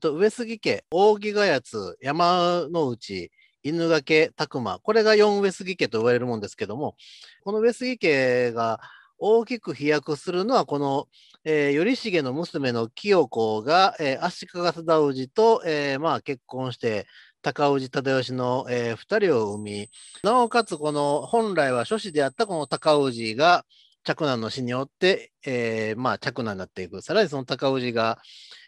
と、上杉家、扇ヶ谷津、山の内、犬掛拓磨、これが4上杉家と言われるもんですけども、この上杉家が大きく飛躍するのは、この、えー、頼重の娘の清子が、えー、足利忠氏と、えーまあ、結婚して、高氏忠義の、えー、2人を産み、なおかつこの本来は諸子であったこの高氏が、嫡男の死によって、えー、まあ、嫡男になっていく。さらにその高氏が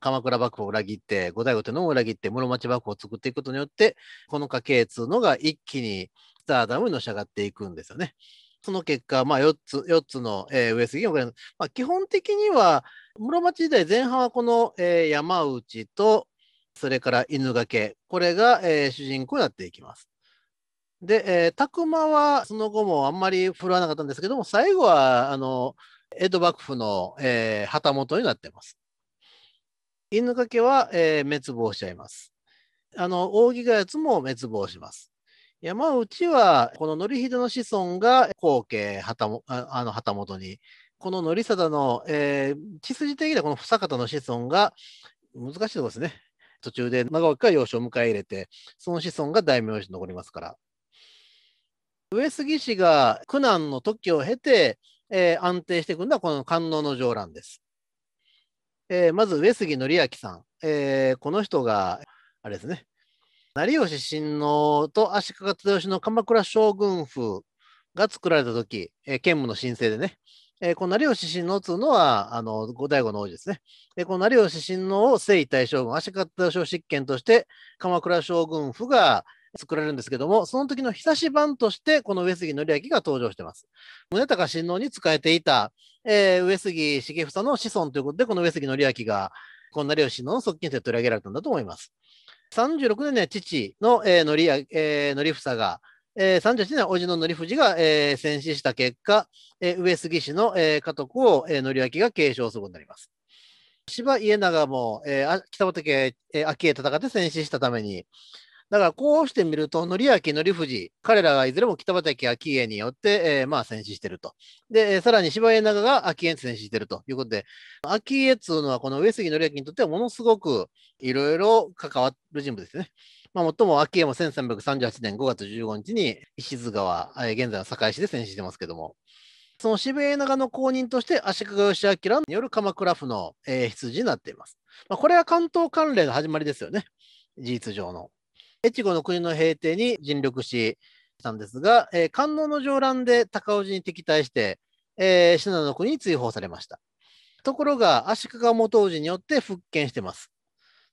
鎌倉幕府を裏切って、後醍醐天皇を裏切って、室町幕府を作っていくことによって、この家系通のが一気にスターダムにのし上がっていくんですよね。その結果、まあ、4つ、4つの、えー、上杉を、まあ、基本的には、室町時代前半はこの、えー、山内と、それから犬掛け、これが、えー、主人公になっていきます。で、えー、拓磨はその後もあんまり振るわなかったんですけども、最後は、あの、江戸幕府の、えー、旗本になってます。犬掛けは、えー、滅亡しちゃいます。あの、扇ヶ奴も滅亡します。山内は、この範秀の子孫が後継旗もあの旗本に、この範貞の、えー、血筋的にはこの房方の子孫が、難しいところですね。途中で長岡がら養子を迎え入れて、その子孫が大名に残りますから。上杉氏が苦難の時を経て、えー、安定していくのはこの観音の上覧です。えー、まず上杉紀明さん、えー、この人が、あれですね、成吉親王と足利忠義の鎌倉将軍府が作られた時、えー、兼務の申請でね、えー、この成吉親王というのは、あの、後醍醐の王子ですね。えー、この成吉親王を征夷大将軍、足利忠義執権として、鎌倉将軍府が、作られるんですけども、その時の日差し版として、この上杉則明が登場してます。宗隆親王に仕えていた、えー、上杉重房の子孫ということで、この上杉則明が、こんな両親の側近で取り上げられたんだと思います。36年には父の、えー、明、えー、房が、えー、38年、叔父の則藤が、えー、戦死した結果、えー、上杉氏の、えー、家督を、えー、明が継承することになります。柴家長も、えー、北畠家、えー、昭恵戦って戦死したために、だからこうしてみると、則明、則藤、彼らがいずれも北畠昭家によって、えー、まあ戦死してると。で、さらに柴家長が昭家に戦死してるということで、昭家っていうのはこの上杉則明にとってはものすごくいろいろ関わる人物ですね。まあ、もとも昭家も1338年5月15日に石津川、えー、現在の堺市で戦死してますけども。その渋谷長の後任として足利義明による鎌倉府の、えー、羊になっています。まあ、これは関東関連の始まりですよね、事実上の。越後の国の平定に尽力したんですが、えー、観音の上乱で高尾寺に敵対して、えー、信濃の国に追放されました。ところが、足利元氏によって復権してます。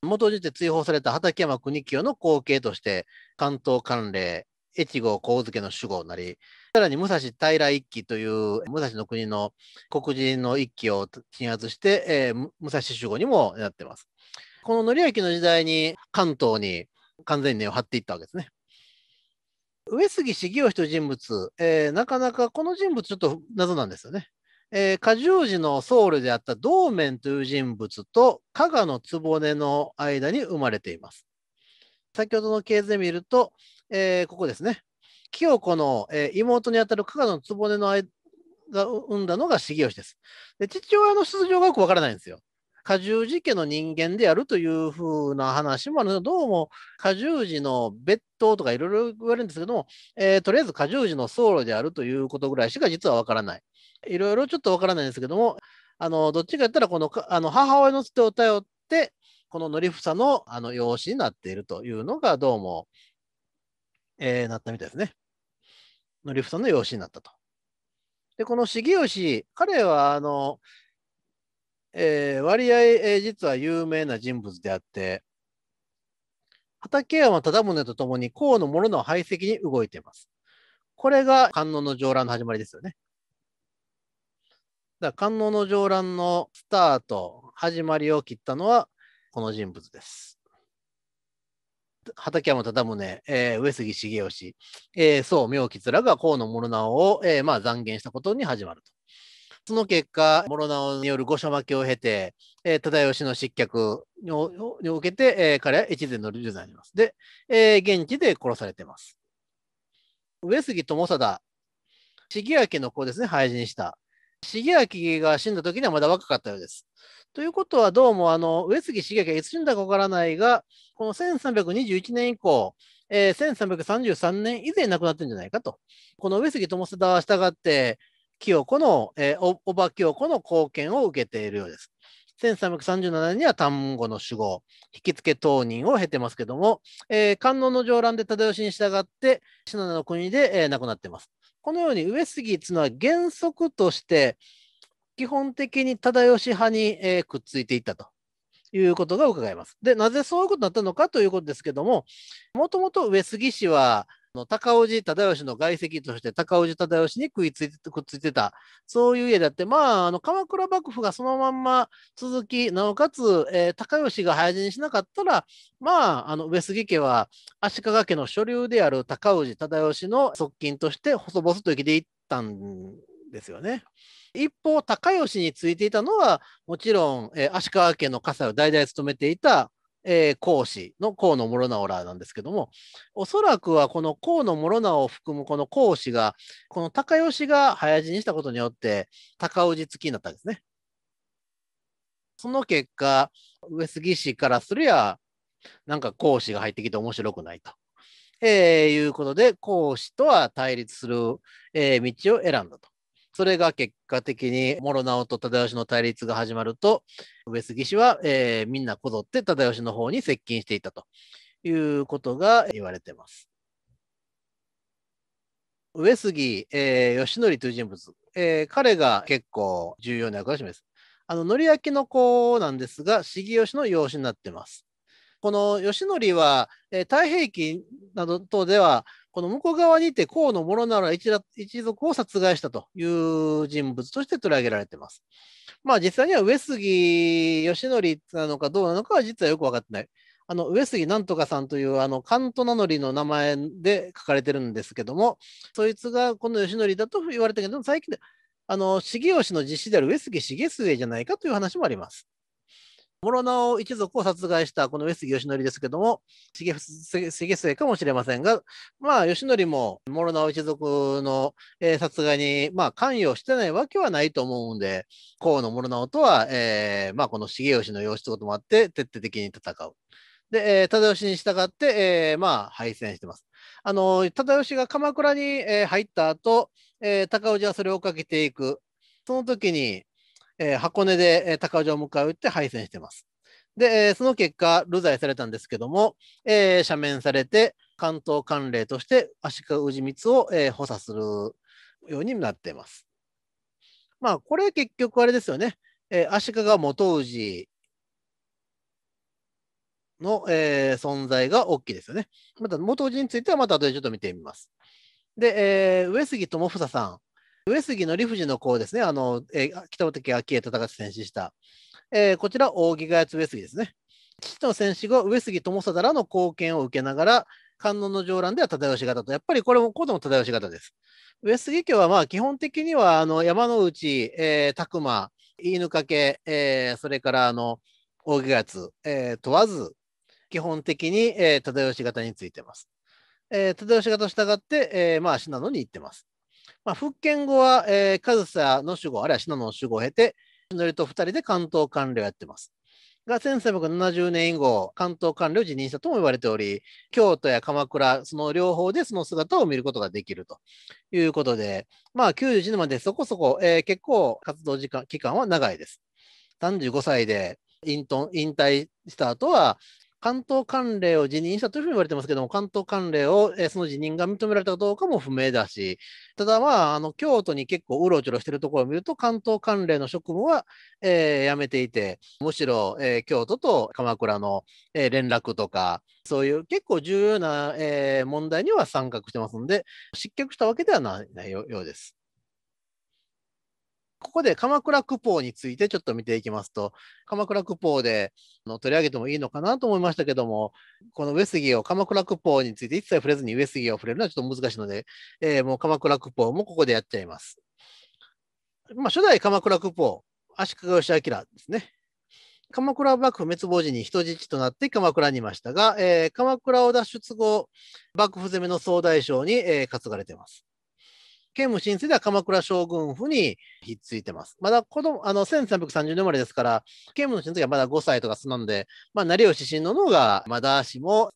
元氏って追放された畠山国清の後継として、関東関連、越後神付の守護なり、さらに武蔵平一揆という武蔵の国の黒人の一揆を鎮圧して、えー、武蔵守護にもなってます。この則明の時代に関東に完全に根を張っていったわけですね。上杉茂義という人物、えー、なかなかこの人物ちょっと謎なんですよね。えー、梶王子の僧侶であった道面という人物と加賀の局の間に生まれています。先ほどの経図で見ると、えー、ここですね。清子の、えー、妹にあたる加賀の局の間が生んだのが重義ですで。父親の出場がよくわからないんですよ。加重寺家の人間であるというふうな話もあるのどうも加重寺の別当とかいろいろ言われるんですけども、えー、とりあえず加重寺の僧侶であるということぐらいしか実はわからない。いろいろちょっとわからないんですけども、あのどっちかやったらこのあの母親のつてを頼って、この則房のあの養子になっているというのがどうも、えー、なったみたいですね。則房の養子になったと。で、この重吉、彼はあのえー、割合、えー、実は有名な人物であって、畠山忠宗とともに河の諸の排斥に動いています。これが観音の上覧の始まりですよね。だ観音の上覧のスタート、始まりを切ったのはこの人物です。畠山忠宗、えー、上杉茂吉、えー、宋明吉らが河野諸直を、えーまあ、残言したことに始まると。その結果、諸直による御所負けを経て、えー、忠義の失脚を受けて、えー、彼は越前の流罪になります。で、えー、現地で殺されています。上杉友貞、重明の子ですね、廃人した。重明が死んだ時にはまだ若かったようです。ということは、どうも、あの、上杉重明がいつ死んだかわからないが、この1321年以降、えー、1333年以前亡くなってるんじゃないかと。この上杉友貞は従って、清子の、えー、おば清子の貢献を受けているようです。1337年には単語の守護、引き付け当人を経てますけども、えー、観音の上乱で忠義に従って、信濃の国で、えー、亡くなっています。このように上杉というのは原則として、基本的に忠義派に、えー、くっついていったということが伺えます。で、なぜそういうことになったのかということですけども、もともと上杉氏は高氏忠義の外籍として高氏忠義に食いついてくっついてた、そういう家であって、まあ、あの鎌倉幕府がそのまんま続き、なおかつ、えー、高氏が早死にしなかったら、まあ、あの上杉家は足利家の所領である高氏忠義の側近として細々と生きていったんですよね。一方、高氏についていたのは、もちろん、えー、足利家の家裁を代々務めていたえー、講師の河野諸直らなんですけども、おそらくはこの河野諸直を含むこの講師が、この高吉が早死にしたことによって、高氏付きになったんですね。その結果、上杉氏からすりゃ、なんか講師が入ってきて面白くないと。えー、いうことで、講師とは対立する、えー、道を選んだと。それが結果的に、諸直と忠義の対立が始まると、上杉氏は、えー、みんなこぞって忠義の方に接近していたということが言われています。上杉、えー、義則という人物、えー、彼が結構重要な役割を示す。あの、則明の子なんですが、重義の養子になってます。この義則は、えー、太平記など等では、この向こう側にいて河野諸奈一ら一族を殺害したという人物として取り上げられています。まあ実際には上杉義則なのかどうなのかは実はよく分かってない。あの上杉なんとかさんというあのカント名乗りの名前で書かれてるんですけども、そいつがこの義則だと言われたけど、最近で、あの、重吉の実子である上杉重末じゃないかという話もあります。諸直一族を殺害したこの上杉義則ですけども、重末かもしれませんが、まあ、義則も諸直一族の、えー、殺害に、まあ、関与してないわけはないと思うんで、河野諸直とは、えー、まあ、この重義の養子ということもあって、徹底的に戦う。で、えー、忠義に従って、えー、まあ、敗戦してます。あの、忠義が鎌倉に、えー、入った後、えー、高氏はそれをかけていく。その時に、えー、箱根で、え高城を迎え撃って敗戦してます。で、その結果、流罪されたんですけども、えー、赦免されて、関東管領として足利氏光を、えー、補佐するようになっています。まあ、これ結局あれですよね。えー、足利元氏の、えー、存在が大きいですよね。また、元氏についてはまた後でちょっと見てみます。で、えー、上杉智房さん。上杉の理不尽の子ですね、あの、えー、北畠昭恵忠勝戦死した。えー、こちら、扇ヶ谷上杉ですね。父の戦死後、上杉友貞らの貢献を受けながら、観音の上覧では忠義方と、やっぱりこれも、これも忠義方です。上杉家は、まあ、基本的には、あの、山之内、えー、拓磨、犬掛け、えー、それから、あの、扇ヶ谷、えー、問わず、基本的に、えー、忠義方についてます。えー、忠義方と従って、えー、まあ、信濃に行ってます。まあ、復権後は、えー、上総の守護、あるいは信濃の守護を経て、のりと2人で関東官僚をやってます。が1370年以後、関東官僚を辞任したとも言われており、京都や鎌倉、その両方でその姿を見ることができるということで、まあ91年までそこそこ、えー、結構活動時間期間は長いです。35歳で引退した後は、関東管例を辞任したというふうに言われてますけども、関東管例を、えー、その辞任が認められたかどうかも不明だし、ただまあ、あの京都に結構うろちょろしてるところを見ると、関東管例の職務は、えー、辞めていて、むしろ、えー、京都と鎌倉の、えー、連絡とか、そういう結構重要な、えー、問題には参画してますんで、失脚したわけではないようです。ここで鎌倉区法についてちょっと見ていきますと、鎌倉区法で取り上げてもいいのかなと思いましたけども、この上杉を鎌倉区法について一切触れずに上杉を触れるのはちょっと難しいので、えー、もう鎌倉区法もここでやっちゃいます。まあ、初代鎌倉区法、足利義明ですね。鎌倉幕府滅亡時に人質となって鎌倉にいましたが、えー、鎌倉を脱出後、幕府攻めの総大将に、えー、担がれています。建武新世では鎌倉将軍府にひっついてます。まだ子供、あの、1330年生まれですから、建武の新世はまだ5歳とかそなんで、まあ、成吉親王の方が、まだしも、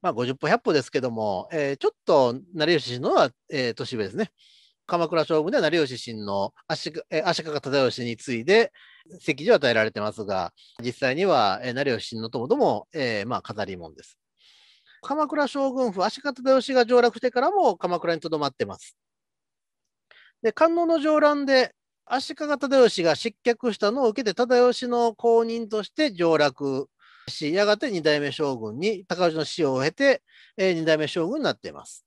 まあ、50歩、100歩ですけども、えー、ちょっと成吉親王は、えー、年上ですね。鎌倉将軍では成吉親の足利忠義に次いで、席次を与えられてますが、実際には、えー、成吉親のともども、えー、まあ、飾り物です。鎌倉将軍府、足利義が上洛してからも鎌倉にとどまってます。で、観音の上覧で足利忠義が失脚したのを受けて忠義の後任として上洛し、やがて二代目将軍に、高氏の死を経て、え二代目将軍になっています。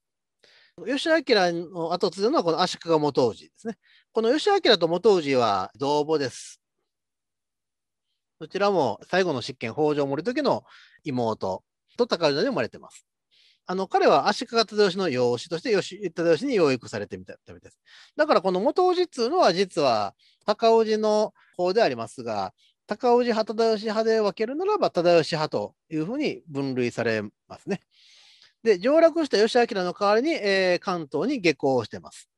吉明の後継ぐのはこの足利元氏ですね。この吉明と元氏は同母です。どちらも最後の執権北条盛時の妹と高氏で生まれてます。あの、彼は足利忠義の養子として義、忠義に養育されてみたためです。だからこの元氏っていうのは実は、高氏の方でありますが、高氏派、忠義派で分けるならば、忠義派というふうに分類されますね。で、上洛した義明の代わりに、えー、関東に下校してます。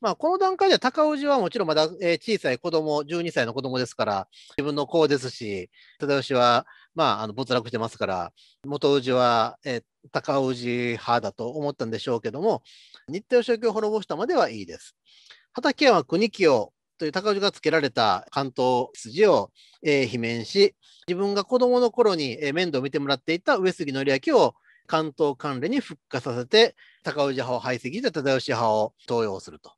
まあ、この段階では高氏はもちろんまだ小さい子供、12歳の子供ですから、自分の子ですし、忠義は、まあ、あの没落してますから、元氏は、え高氏派だと思ったんでしょうけども、日程を宗教を滅ぼしたまではいいです。畠山国清という高氏がつけられた関東筋を、えー、罷免し、自分が子供の頃に、えー、面倒を見てもらっていた上杉紀明を関東関連に復活させて、高氏派を排斥して、忠義派を登用すると。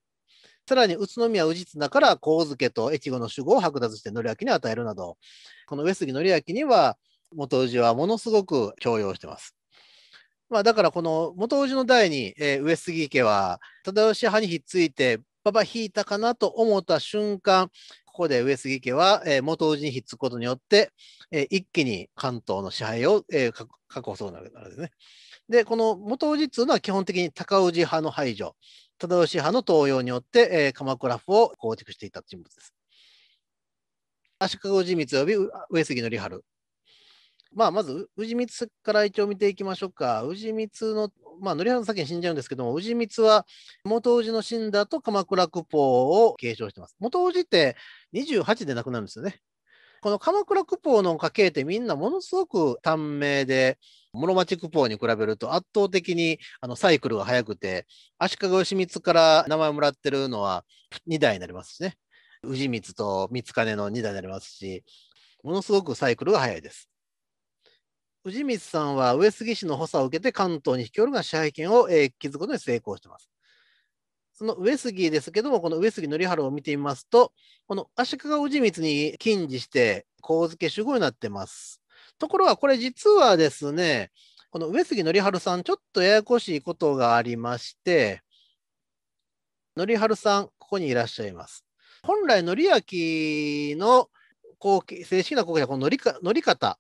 さらに宇都宮氏綱から神付と越後の守護を剥奪して則明に与えるなど、この上杉則明には元氏はものすごく強要してます。まあ、だからこの元氏の代に、えー、上杉家は忠吉派にひっついて馬場引いたかなと思った瞬間ここで上杉家は、えー、元氏にひっつくことによって、えー、一気に関東の支配を、えー、確保するわけなんですね。でこの元氏っていうのは基本的に高氏派の排除忠吉派の登用によって、えー、鎌倉府を構築していた人物です。足利氏光及び上杉則春。まあ、まず氏光から一応見ていきましょうか。氏光の、まあ、則春の先に死んじゃうんですけども、氏光は元宇治の死んだと鎌倉九法を継承してます。元宇治って28で亡くなるんですよね。この鎌倉九法の家系ってみんなものすごく短命で、室町マチに比べると圧倒的にあのサイクルが速くて、足利義満から名前をもらってるのは2代になりますしね。氏光と光金の2代になりますし、ものすごくサイクルが速いです。氏光さんは上杉氏の補佐を受けて関東に引き寄るが支配権を、えー、築くことに成功しています。その上杉ですけども、この上杉則春を見てみますと、この足利氏光に近似して、神家守護になってます。ところがこれ実はですね、この上杉則治さん、ちょっとややこしいことがありまして、則治さん、ここにいらっしゃいます。本来、則明の後期正式な後期はこのり方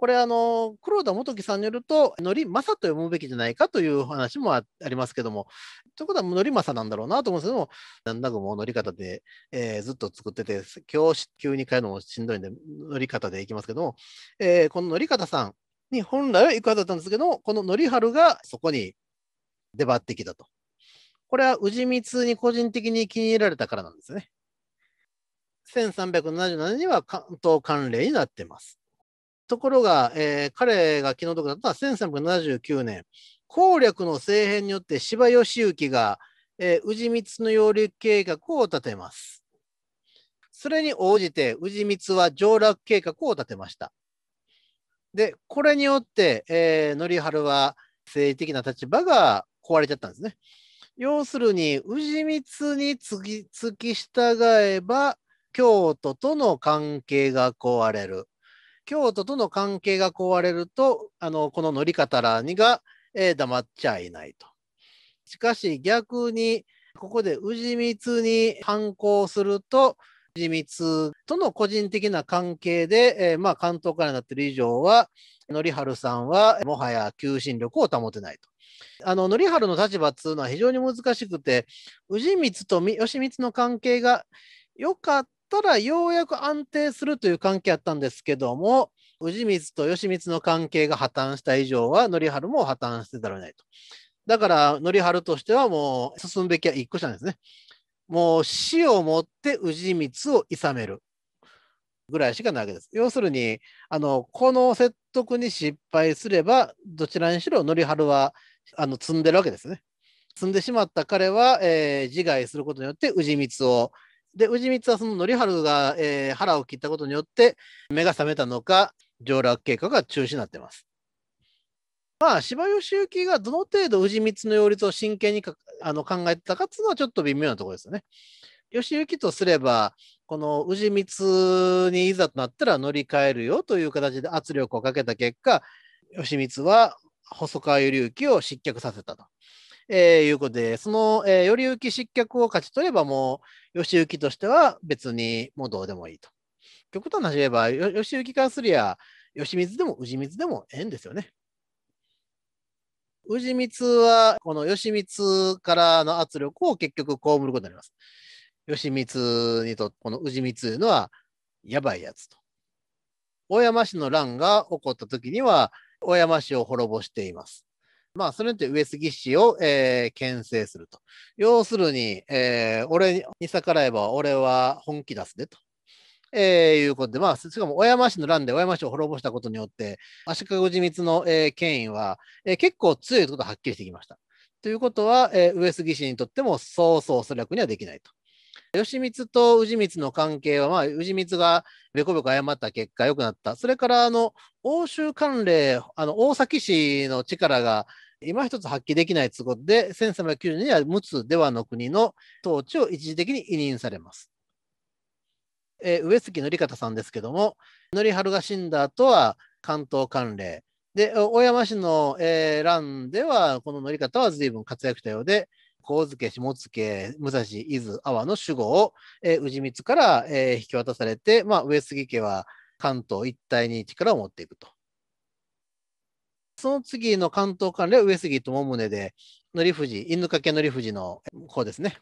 これあの、黒田元樹さんによると、のりまさと読むべきじゃないかという話もありますけども、ということはのりまさなんだろうなと思うんですけども、なんだぐものり方で、えー、ずっと作ってて、今日急に帰るのもしんどいんで、のり方でいきますけども、えー、こののり方さんに本来は行くはずだったんですけども、こののりはるがそこに出張ってきたと。これは宇治光に個人的に気に入られたからなんですね。1377には関東関連になってます。ところが、えー、彼が気の毒だったのは1379年、攻略の政変によって芝義行が、えー、宇治光の揚陸計画を立てます。それに応じて宇治光は上洛計画を立てました。で、これによって、えー、則春は政治的な立場が壊れちゃったんですね。要するに、宇治光に付きき従えば、京都との関係が壊れる。京都との関係が壊れると、あの、この乗り方らにが、えー、黙っちゃいないと。しかし逆に、ここで宇治光に反抗すると、氏光との個人的な関係で、えー、まあ関東からなってる以上は、則春さんはもはや求心力を保てないと。あの則春の立場っていうのは非常に難しくて、氏光と義満の関係が良かったらようやく安定するという関係あったんですけども、氏光と義満の関係が破綻した以上は、範春も破綻してたらないと。だから、範春としてはもう進むべきは一個じゃないですね。もう死をもって氏光を諌めるぐらいしかないわけです。要するに、あのこの説得に失敗すれば、どちらにしろ範春はあの積んでるわけですね。積んでしまった彼は、えー、自害することによって氏光をで、氏光はその則治が、えー、腹を切ったことによって、目が覚めたのか、上洛計画が中止になってます。まあ、芝義行がどの程度氏光の擁立を真剣にあの考えてたかっていうのはちょっと微妙なところですよね。義行とすれば、この氏光にいざとなったら乗り換えるよという形で圧力をかけた結果、義光は細川頼之を失脚させたと。えー、いうことで、その、えー、より行き失脚を勝ち取ればもう、ゆきとしては別にもうどうでもいいと。極端な話言えば、ゆきからすりゃ、み光でも氏光でもええんですよね。氏光は、この吉光からの圧力を結局被ることになります。吉光にとって、この氏光というのは、やばいやつと。大山氏の乱が起こった時には、大山氏を滅ぼしています。まあ、それによって上杉氏を、えー、牽制すると。要するに、えー、俺に逆らえば俺は本気出すでと。えー、いうことで、まあ、しかも、小山氏の乱で小山氏を滅ぼしたことによって、足利氏光の、えー、権威は、えー、結構強いことがはっきりしてきました。ということは、えー、上杉氏にとっても、そうそうそれにはできないと。義満と氏光の関係は、まあ、氏光がべこべこ謝った結果、良くなった。それから、あの、欧州関連、あの、大崎市の力が、今一つ発揮できない都合で、1 3 9十年は陸奥ではの国の統治を一時的に委任されます。えー、上杉則方さんですけども、則春が死んだ後は関東関連。で、大山市の、えー、乱では、この則方は随分活躍したようで、神津下野武蔵、伊豆、阿波の守護を、えー、宇治光から、えー、引き渡されて、まあ、上杉家は関東一帯に力を持っていくと。その次の関東管理は上杉友宗で、則藤、犬掛則藤の子ですね。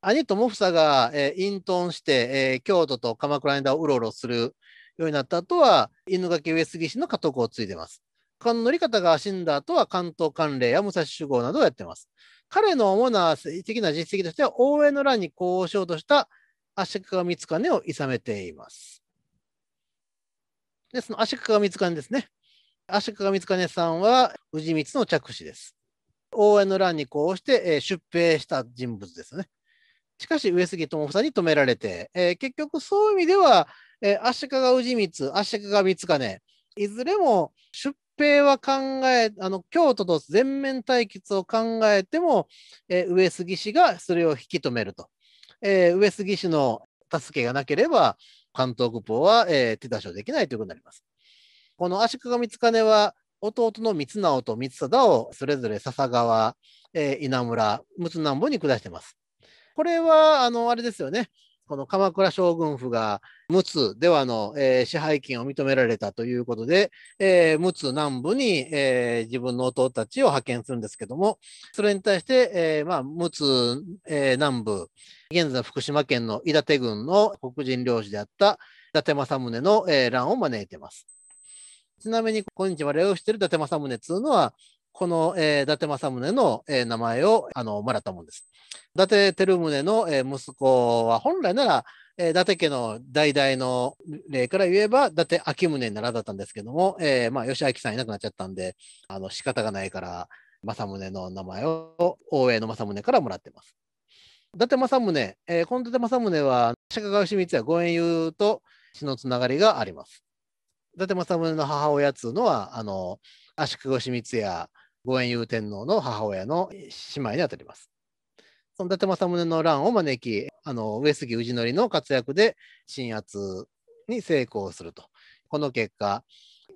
兄友房が、えー、隠遁して、えー、京都と鎌倉間をうろうろするようになった後は、犬掛上杉氏の家督を継いでます。関のり方が死んだ後は関東管理や武蔵守護などをやってます。彼の主な的な実績としては、応援の乱にしようとした足利光兼を諌めています。で、その足利光兼ですね。足利光兼さんは氏光の着手です。応援の乱にこうして、え出兵した人物ですね。しかし、上杉智房に止められて、えー、結局そういう意味では、えー、足利氏光、足利光兼、いずれも出平は考え、あの京都と全面対決を考えても、えー、上杉氏がそれを引き止めると。えー、上杉氏の助けがなければ、関東国法は、えー、手出しをできないということになります。この足利光兼は、弟の三直と三貞をそれぞれ笹川、えー、稲村、陸奥南部に下してます。これは、あの、あれですよね。この鎌倉将軍府が陸奥ではの、えー、支配権を認められたということで、えー、陸奥南部に、えー、自分の弟たちを派遣するんですけども、それに対して、えー、まあ、陸奥、えー、南部、現在福島県の伊達郡の黒人領事であった伊達政宗の、えー、乱を招いてます。ちなみに、今日我々をしている伊達政宗というのは、この、えー、伊達政宗の、えー、名前をあのもらったもんです。伊達照宗の、えー、息子は本来なら、えー、伊達家の代々の例から言えば、伊達昭宗ならだったんですけども、えー、まあ、明さんいなくなっちゃったんで、あの仕方がないから、政宗の名前を大江の政宗からもらってます。伊達政宗、えー、この伊達政宗は、釈迦義満やご縁友と血のつながりがあります。伊達政宗の母親つうのは、あの、足利義満やご縁遊天皇の母親の姉妹にあたります。その伊達政宗の乱を招き、あの上杉氏則の活躍で鎮圧に成功すると。この結果、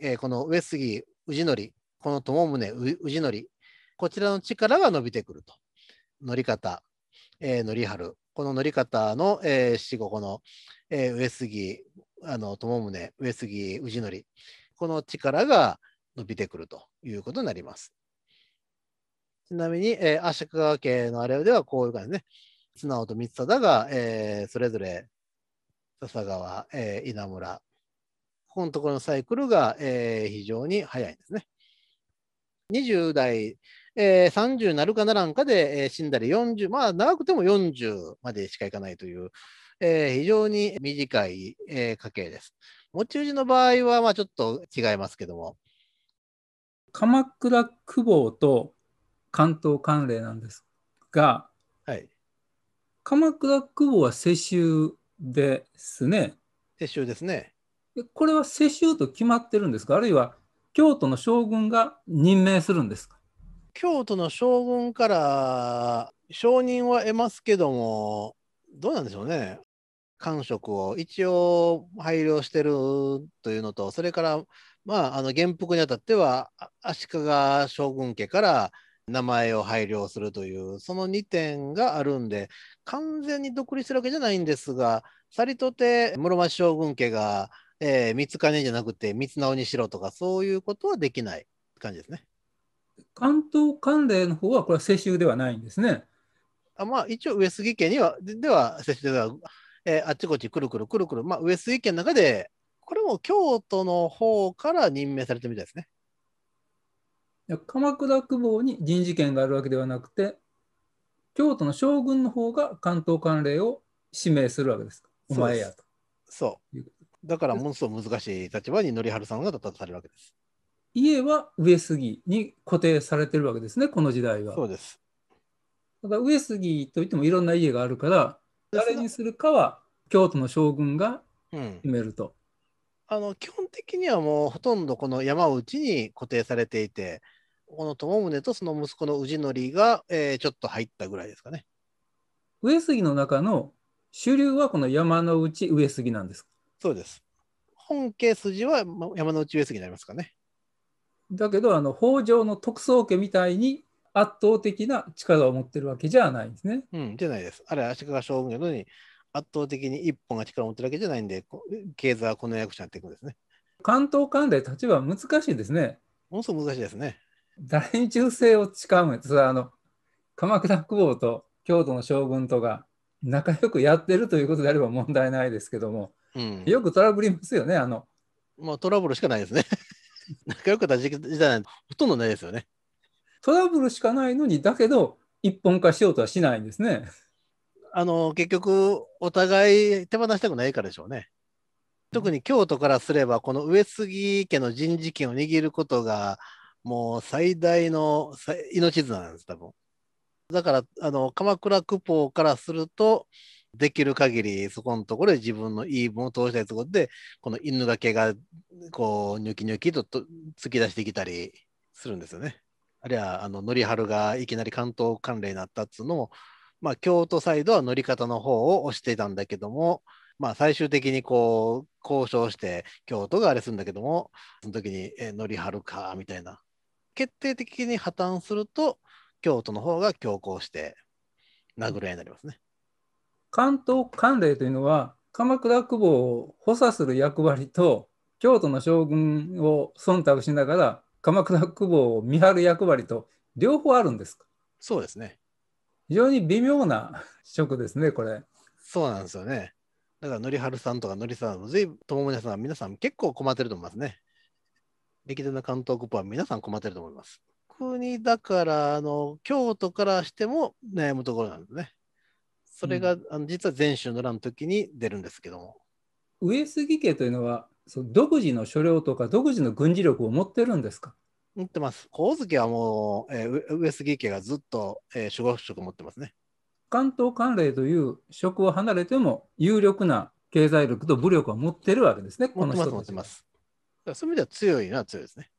えー、この上杉氏則、この友宗氏則、こちらの力が伸びてくると。り方、えー、則る。このり方の、えー、死後、この、えー、上杉あの友宗、上杉氏則、この力が伸びてくるということになります。ちなみに、えー、足利家のあれではこういう感じね、素直と光貞が、えー、それぞれ笹川、えー、稲村、ここのところのサイクルが、えー、非常に早いんですね。20代、えー、30なるかならんかで、えー、死んだり40、まあ長くても40までしかいかないという、えー、非常に短い、えー、家系です。持ち主の場合は、まあ、ちょっと違いますけども。鎌倉久保と関東慣例なんですが、はい、鎌倉久保は世襲ですね。世襲ですね。これは世襲と決まってるんですかあるいは京都の将軍が任命するんですか京都の将軍から承認は得ますけども、どうなんでしょうね。官職を一応配慮してるというのと、それから、まあ、あの元服にあたっては、足利将軍家から名前を配慮するというその2点があるんで完全に独立するわけじゃないんですがさりとて室町将軍家が、えー、三つ金じゃなくて三つ直にしろとかそういうことはできない感じですね。関東関連の方はこれは世襲ではないんですね。あまあ一応上杉家にはでは世襲では、えー、あっちこっちくるくるくるくる、まあ、上杉家の中でこれも京都の方から任命されてるみたいですね。鎌倉公保に人事権があるわけではなくて、京都の将軍の方が関東管領を指名するわけですか。お前やと。そうそう。だからものすごい難しい立場に紀治さんが立たされるわけです。家は上杉に固定されてるわけですね、この時代は。そうです。ただ上杉といってもいろんな家があるから、誰にするかは京都の将軍が決めると。あの基本的にはもうほとんどこの山内に固定されていて、この友宗とその息子の氏則が、えー、ちょっと入ったぐらいですかね。上杉の中の主流はこの山の内上杉なんですそうです。本家筋は山の内上杉になりますかね。だけどあの北条の特宗家みたいに圧倒的な力を持ってるわけじゃないんですね。うん、じゃないです。あれ足利将軍のに圧倒的に一本が力を持ってるわけじゃないんで、経済はこの役者になっていくんですね。関東関連、立場は難しいんですね。ものすごく難しいですね。大中世を誓うそれはあの鎌倉公方と京都の将軍とが仲良くやってるということであれば問題ないですけども、うん、よくトラブりますよね、あの。まあトラブルしかないですね。仲良くた時代ほとんどないですよね。トラブルしかないのに、だけど一本化しようとはしないんですね。あの、結局、お互い手放したくないからでしょうね。特に京都からすれば、この上杉家の人事権を握ることが、もう最大の命綱なんです、多分。だから、あの、鎌倉九宝からすると、できる限り、そこのところで自分の言い分を通したいところで、この犬がけが、こう、ニョキニョキとと突き出してきたりするんですよね。あるいは、あの、のりがいきなり関東関連になったっつうのも、まあ、京都サイドは乗り方の方を押していたんだけども、まあ、最終的にこう交渉して京都があれするんだけどもその時に乗り張るかみたいな決定的に破綻すると京都の方が強行して殴り合いになりますね。関東関連というのは鎌倉久保を補佐する役割と京都の将軍を忖度しながら鎌倉久保を見張る役割と両方あるんですかそうですね。非常に微妙な職ですね、これ。そうなんですよね。だから、のりはるさんとかのりさん、ずいぶん、とももさん、皆さん結構困ってると思いますね。歴代の関東国は皆さん困ってると思います。国だから、あの、京都からしても悩むところなんですね。それが、うん、あの実は全州の乱の時に出るんですけども。上杉家というのは、その独自の所領とか独自の軍事力を持ってるんですか持ってます。光月はもう、えー、上杉家がずっと、えー、守護職持ってますね。関東関連という職を離れても有力な経済力と武力を持ってるわけですね、この人持ってます。そういう意味では強いのは強いですね。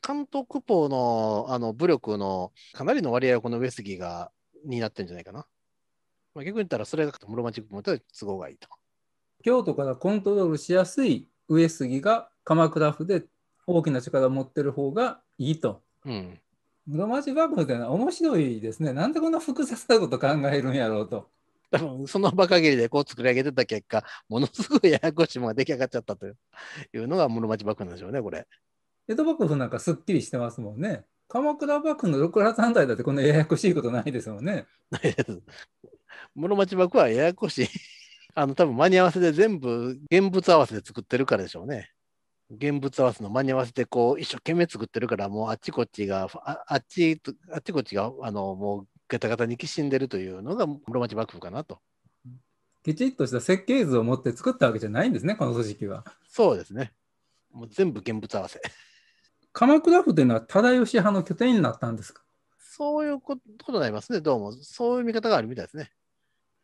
関東区方のあの武力のかなりの割合をこの上杉が担ってるんじゃないかな。まあ、逆に言ったらそれだと室町区も都合がいいと。京都からコントロールしやすい上杉が鎌倉府で大きな力を持ってる方がいいと。うん室町幕府ってのは面白いですね。なんでこんな複雑なこと考えるんやろうと。多分その場限りでこう作り上げてた結果、ものすごいややこしいものが出来上がっちゃったというのが室町幕府なんでしょうね、これ。江戸幕府なんかすっきりしてますもんね。鎌倉幕府の六羅三代だってこんなややこしいことないですもんね。ないです。室町幕府はややこしい。あの多分間に合わせで全部現物合わせで作ってるからでしょうね。現物合わせの間に合わせてこう一生懸命作ってるからもうあっちこっちがああっちあっちこっちがあのもうガタガタにきしんでるというのが室町幕府かなと。きちっとした設計図を持って作ったわけじゃないんですねこの組織は。そうですね。もう全部現物合わせ。鎌倉府というのは忠義派の拠点になったんですかそういうことになりますね、どうも。そういう見方があるみたいですね。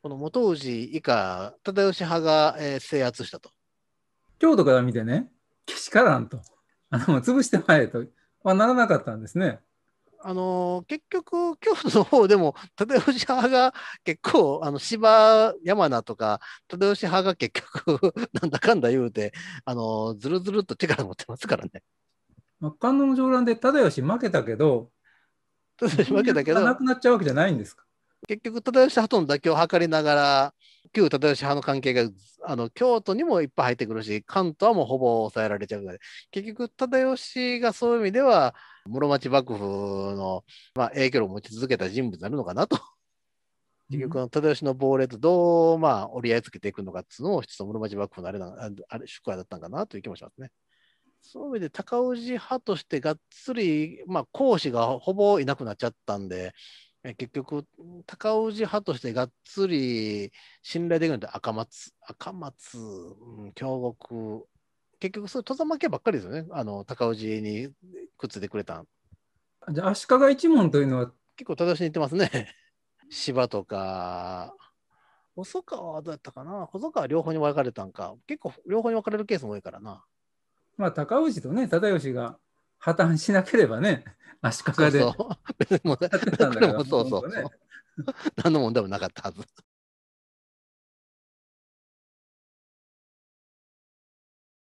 この元氏以下、忠義派が、えー、制圧したと。京都から見てね、けしからんと、あの潰してまえとはならなかったんですね。あの結局、京都の方でも、立吉派が結構、あの芝山名とか、立吉派が結局、なんだかんだ言うて、あのずるずるっと力持ってますからね。まあ、観音上乱で忠義負けたけど、忠義負けたけど、なくなっちゃうわけじゃないんですか結局、忠義派との妥協を図りながら、旧立吉派の関係があの京都にもいっぱい入ってくるし関東はもうほぼ抑えられちゃうから結局忠吉がそういう意味では室町幕府の、まあ、影響力を持ち続けた人物になるのかなと。結局、忠吉の亡霊とどう、まあ、折り合いつけていくのかっていうのも、一つ室町幕府のあれなあれ宿題だったのかなという気もしますね。そういう意味で、高氏派としてがっつり、まあ、講師がほぼいなくなっちゃったんで、結局、高氏派としてがっつり信頼できるのは赤松、赤松、うん、京極、結局、それ、戸様家ばっかりですよね、あの高氏にくっついてくれた。じゃあ、足利一門というのは結構正しに言ってますね。芝とか、細川はどうやったかな、細川両方に分かれたんか、結構両方に分かれるケースも多いからな。まあ、高氏とね、忠義が破綻しなければね、足利でそうそう。別う、ね、何の問題もなかったはず。